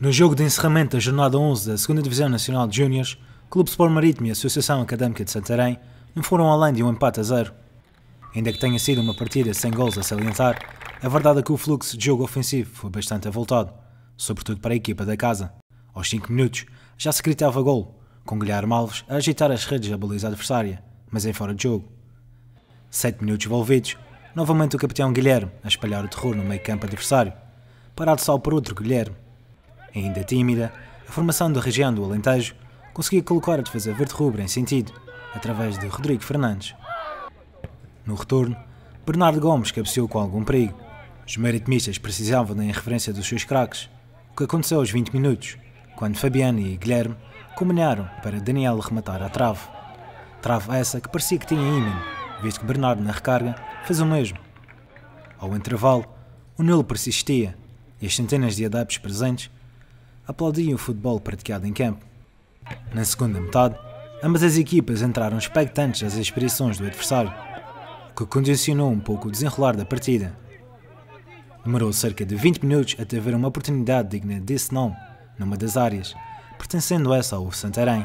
No jogo de encerramento da Jornada 11 da 2 Divisão Nacional de Júniores, Clube Sport Marítimo e Associação Académica de Santarém não foram além de um empate a zero. Ainda que tenha sido uma partida sem gols a salientar, a verdade é que o fluxo de jogo ofensivo foi bastante avultado, sobretudo para a equipa da casa. Aos 5 minutos, já se gritava gol, com Guilherme Alves a agitar as redes da baliza adversária, mas em fora de jogo. 7 minutos envolvidos, novamente o capitão Guilherme a espalhar o terror no meio campo adversário, parado só por outro Guilherme, ainda tímida, a formação da região do Alentejo conseguia colocar a defesa verde-rubra em sentido, através de Rodrigo Fernandes. No retorno, Bernardo Gomes cabeceou com algum perigo. Os maritimistas precisavam da referência dos seus craques, o que aconteceu aos 20 minutos, quando Fabiano e Guilherme combinaram para Daniel rematar a trave. Trave essa que parecia que tinha ímã, visto que Bernardo na recarga fez o mesmo. Ao intervalo, o nulo persistia e as centenas de adeptos presentes aplaudiam o futebol praticado em campo. Na segunda metade, ambas as equipas entraram expectantes às aspirações do adversário, o que condicionou um pouco o desenrolar da partida. Demorou cerca de 20 minutos até haver uma oportunidade digna desse nome, numa das áreas, pertencendo essa ao Santarém.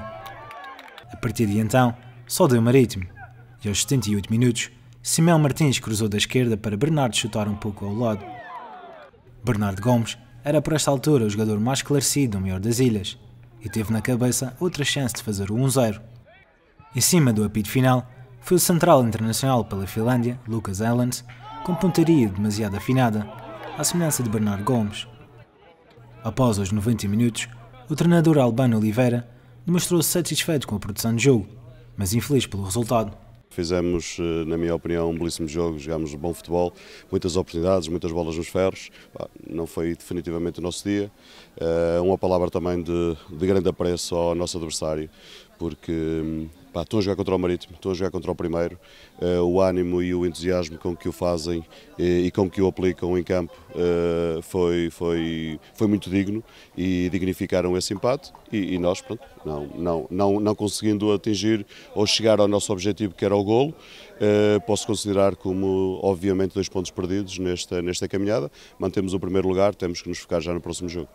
A partir de então, só deu marítimo, e aos 78 minutos, Simão Martins cruzou da esquerda para Bernardo chutar um pouco ao lado. Bernardo Gomes era por esta altura o jogador mais esclarecido, o maior das ilhas, e teve na cabeça outra chance de fazer o 1-0. Em cima do apito final, foi o central internacional pela Finlândia, Lucas Ellens, com pontaria demasiado afinada, à semelhança de Bernardo Gomes. Após os 90 minutos, o treinador Albano Oliveira demonstrou-se satisfeito com a produção de jogo, mas infeliz pelo resultado. Fizemos, eh, na minha opinião, um belíssimo jogo, jogámos bom futebol, muitas oportunidades, muitas bolas nos ferros. Não foi definitivamente o nosso dia. Eh, uma palavra também de, de grande apreço ao nosso adversário, porque hum, Pá, estou a jogar contra o Marítimo, estou a jogar contra o primeiro. Uh, o ânimo e o entusiasmo com que o fazem e, eh, e com que o aplicam em campo uh, foi, foi, foi muito digno e dignificaram esse empate. E, e, nós, pronto, não, não, não, não conseguindo atingir ou chegar ao nosso objetivo, que era o golo, uh, posso considerar como, obviamente, dois pontos perdidos nesta, nesta caminhada. Mantemos o primeiro lugar, temos que nos focar já no próximo jogo.